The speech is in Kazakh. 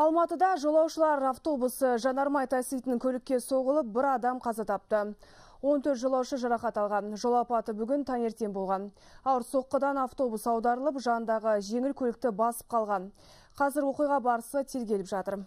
Алматыда жолаушылар автобусы жанармай таситын көлікке соғылып, бір адам қаза тапты. 14 жолаушы жарақат алған. Жол апаты бүгін таңертең болған. Ауыр соққыдан автобус аударылып, жандағы жеңіл көлікті басып қалған. Қазір оқиға барысы тергеліп жатыр.